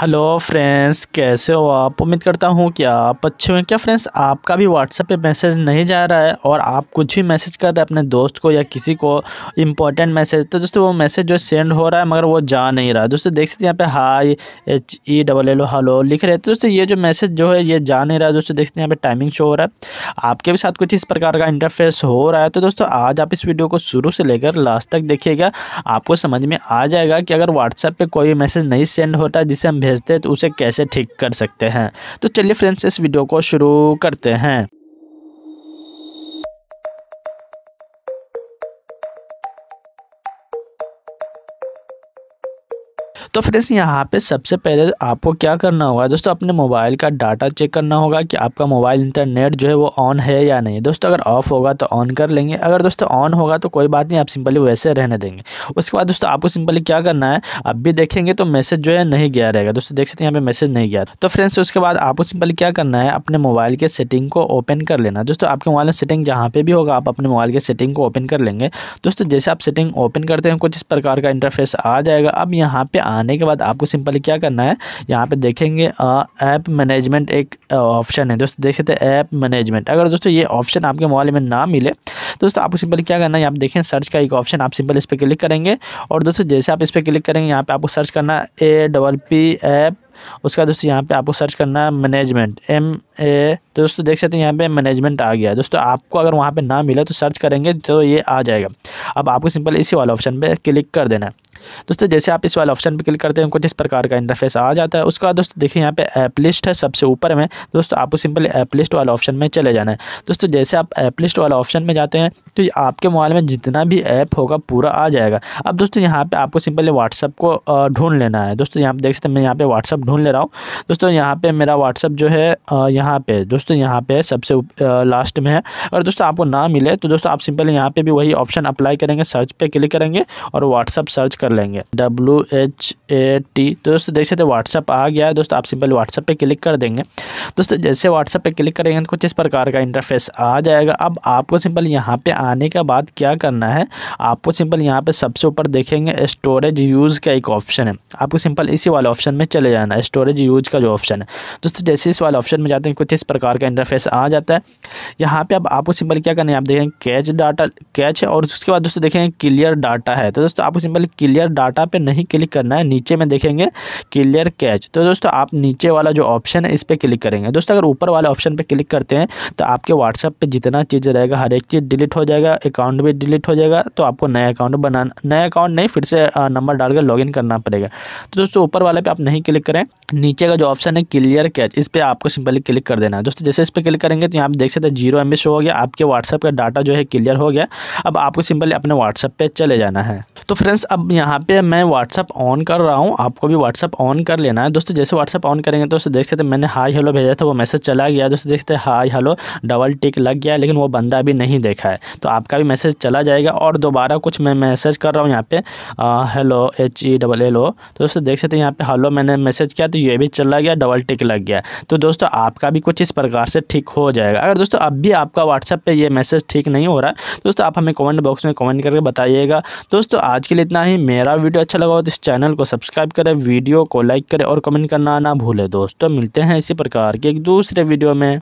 hello friends कैसे हो आप उम्मीद करता हूँ कि आप अच्छे हैं क्या फ्रेंड्स आपका भी व्हाट्सएप पे मैसेज नहीं जा रहा है और आप कुछ भी मैसेज कर रहे हैं अपने दोस्त को या किसी को इंपॉर्टेंट मैसेज तो दोस्तों वो मैसेज जो सेंड हो रहा है मगर वो जा नहीं रहा है दोस्तों देख सकते हैं यहाँ पे hi H E double L O hello लिख रहे हैं तो दोस्तों ये जो मैसेज जो है ये जा नहीं रहा है दोस्तों देख सकते हैं यहाँ पर टाइमिंग शो हो रहा है आपके भी साथ कुछ इस प्रकार का इंटरफेस हो रहा है तो दोस्तों आज आप इस वीडियो को शुरू से लेकर लास्ट तक देखिएगा आपको समझ में आ जाएगा कि अगर व्हाट्सएप पर कोई मैसेज नहीं सेंड होता जिसे हम भेजते हैं तो उसे कैसे ठीक कर सकते हैं तो चलिए फ्रेंड्स इस वीडियो को शुरू करते हैं तो फ्रेंड्स यहाँ पे सबसे पहले आपको क्या करना होगा दोस्तों अपने मोबाइल का डाटा चेक करना होगा कि आपका मोबाइल इंटरनेट जो है वो ऑन है या नहीं दोस्तों अगर ऑफ़ होगा तो ऑन कर लेंगे अगर दोस्तों ऑन होगा तो कोई बात नहीं आप सिंपली वैसे रहने देंगे उसके बाद दोस्तों आपको सिंपली क्या करना है अब भी देखेंगे तो मैसेज जो है नहीं गया रहेगा दोस्तों देख सकते हैं यहाँ पे मैसेज नहीं गया तो फ्रेंड्स उसके बाद आपको सिंपली क्या करना है अपने मोबाइल के सेटिंग को ओपन कर लेना दोस्तों आपके मोबाइल में सेटिंग जहाँ पे भी होगा आप अपने मोबाइल के सेटिंग को ओपन कर लेंगे दोस्तों जैसे आप सेटिंग ओपन करते हैं कुछ इस प्रकार का इंटरफेस आ जाएगा अब यहाँ पे आने के बाद आपको सिंपली क्या करना है यहाँ पे देखेंगे ऐप मैनेजमेंट एक ऑप्शन है दोस्तों देख सकते हैं ऐप मैनेजमेंट अगर दोस्तों ये ऑप्शन आपके मोबाइल में ना मिले दोस्तों आपको सिंपली क्या करना है यहाँ देखें सर्च का एक ऑप्शन आप सिंपल इस पर क्लिक करेंगे और दोस्तों जैसे आप इस पर क्लिक करेंगे यहाँ पर आपको सर्च करना ए डबल पी ऐप उसका दोस्तों यहाँ पे आपको सर्च करना है मैनेजमेंट एम ए तो दोस्तों देख सकते हैं यहाँ पे मैनेजमेंट आ गया दोस्तों आपको अगर वहाँ पे ना मिला तो सर्च करेंगे तो ये आ जाएगा अब आपको सिंपल इसी वाले ऑप्शन पे क्लिक कर देना है दोस्तों जैसे आप इस वाले ऑप्शन पर क्लिक करते हैं कुछ इस प्रकार का इंटरफेस आ जाता है उसके बाद दोस्तों देखिए यहाँ पे ऐप लिस्ट है सबसे ऊपर में दोस्तों आपको सिंपली ऐप लिस्ट वाले ऑप्शन में चले जाना है दोस्तों जैसे आप ऐप लिस्ट वाले ऑप्शन में जाते हैं तो आपके मोबाइल में जितना भी ऐप होगा पूरा आ जाएगा अब दोस्तों यहाँ पर आपको सिंपली व्हाट्सअप को ढूंढ लेना है दोस्तों यहाँ पर देख सकते हैं मैं यहाँ पर व्हाट्सअप ढूंढ ले रहा हूँ दोस्तों यहाँ पर मेरा व्हाट्सअप जो है यहाँ पर दोस्तों यहाँ पर सबसे लास्ट में है और दोस्तों आपको ना मिले तो दोस्तों आप सिंपली यहाँ पर भी वही ऑप्शन अप्लाई करेंगे सर्च पर क्लिक करेंगे और व्हाट्सअप सर्च कर कर लेंगे डब्ल्यू एच ए टी तो दोस्तों देख सकते व्हाट्सअप आ गया है दोस्तों आप सिंपल व्हाट्सअप पे क्लिक कर देंगे दोस्तों जैसे व्हाट्सअप पे क्लिक करेंगे तो कुछ इस प्रकार का इंटरफेस आ जाएगा अब आपको सिंपल यहाँ पे आने के बाद क्या करना है आपको सिंपल यहाँ पे सबसे ऊपर देखेंगे स्टोरेज यूज़ का एक ऑप्शन है आपको सिंपल इसी वाले ऑप्शन में चले जाना है स्टोरेज यूज का जो ऑप्शन है दोस्तों जैसे इस वाले ऑप्शन में जाते हैं कुछ इस प्रकार का इंटरफेस आ जाता है यहाँ पे अब आपको सिंपल क्या करना है आप देखेंगे कैच डाटा कैच है और उसके बाद दोस्तों देखेंगे क्लियर डाटा है तो दोस्तों आपको सिंपल क्लियर क्लियर डाटा पे नहीं क्लिक करना है नीचे में देखेंगे क्लियर कैच तो दोस्तों आप नीचे वाला जो ऑप्शन है इस पर क्लिक करेंगे दोस्तों अगर ऊपर वाले ऑप्शन पर क्लिक करते हैं तो आपके व्हाट्सएप पर जितना चीज़ रहेगा हर एक चीज़ डिलीट हो जाएगा अकाउंट भी डिलीट हो जाएगा तो आपको नया अकाउंट बना नया अकाउंट नहीं फिर से नंबर डालकर लॉग करना पड़ेगा तो दोस्तों ऊपर वाले पर आप नहीं क्लिक करें नीचे का जो ऑप्शन है क्लियर कैच इस पर आपको सिंपली क्लिक कर देना है दोस्तों जैसे इस पर क्लिक करेंगे तो यहाँ देख सकते हैं जीरो एम शो हो गया आपके व्हाट्सएप का डाटा जो है क्लियर हो गया अब आपको सिंपली अपने व्हाट्सएप पर चले जाना है तो फ्रेंड्स अब यहाँ पे मैं व्हाट्सअप ऑन कर रहा हूँ आपको भी व्हाट्सअप ऑन कर लेना है दोस्तों जैसे व्हाट्सअप ऑन करेंगे तो उससे देख सकते मैंने हाई हेलो भेजा था वो मैसेज चला गया दोस्तों देख सकते हाई हेलो डबल टिक लग गया लेकिन वो बंदा अभी नहीं देखा है तो आपका भी मैसेज चला जाएगा और दोबारा कुछ मैं मैसेज कर रहा हूँ यहाँ पे hello H E double L O तो दोस्तों देख सकते यहाँ पे हेलो मैंने मैसेज किया तो ये भी चला गया डबल टिक लग गया तो दोस्तों आपका भी कुछ इस प्रकार से ठीक हो जाएगा अगर दोस्तों अब भी आपका व्हाट्सएप पर ये मैसेज ठीक नहीं हो रहा है दोस्तों आप हमें कॉमेंट बॉक्स में कॉमेंट करके बताइएगा दोस्तों आज आज के लिए इतना ही मेरा वीडियो अच्छा लगा हो तो इस चैनल को सब्सक्राइब करें वीडियो को लाइक करें और कमेंट करना ना भूलें दोस्तों मिलते हैं इसी प्रकार के एक दूसरे वीडियो में